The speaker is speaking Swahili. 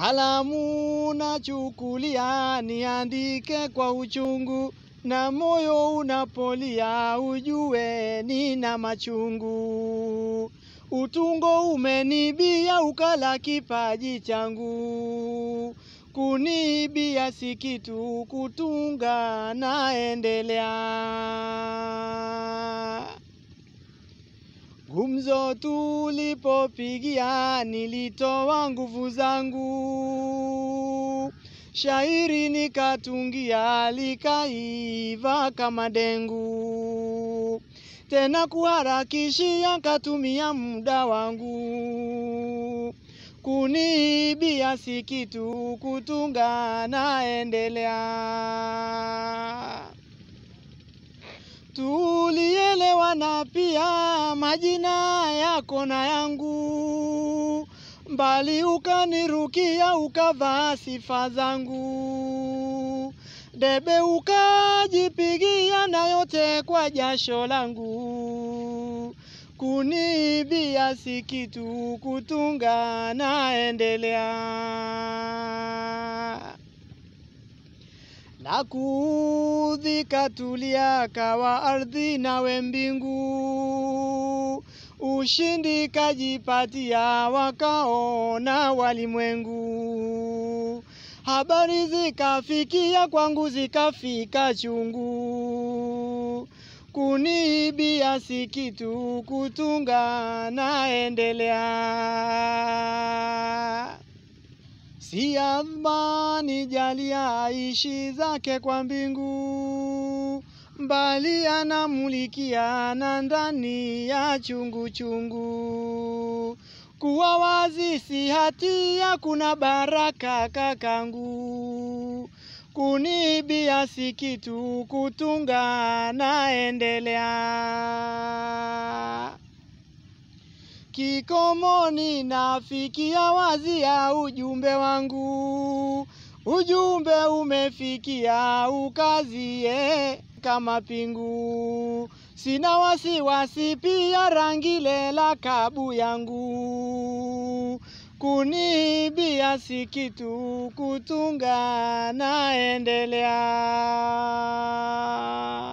Kalamu nachukulia niandike kwa uchungu, na moyo unapolia ujue nina machungu. Utungo umenibia ukala kipaji changu, kunibia si kitu, kutunga naendelea. Gumzo tulipopigia nilitoa nguvu zangu, shairi nikatungia likaiva kama dengu, tena kuharakishia katumia muda wangu, kuniibia sikitu kutunga naendelea na pia majina yako na yangu, mbali ukanirukia ukavaa sifa zangu, debe ukajipigia na yote kwa jasho langu, kuniibia si kitu, kutunga naendelea na kuudhi katulia kawa ardhi nawe mbingu, ushindi kajipatia wakaona walimwengu. Habari zikafikia kwangu zikafika chungu, kuniibia si kitu, kutunga naendelea si adhmani jali aishi zake kwa mbingu, mbali anamulikia na ndani ya chungu chungu. Kuwa wazi si hatia, kuna baraka kakangu. Kunibia si kitu, kutunga naendelea nafikia wazi wazia ujumbe wangu, ujumbe umefikia ukazie kama pingu. Sina wasiwasi pia rangi lela kabu yangu, kunibia sikitu kutunga naendelea.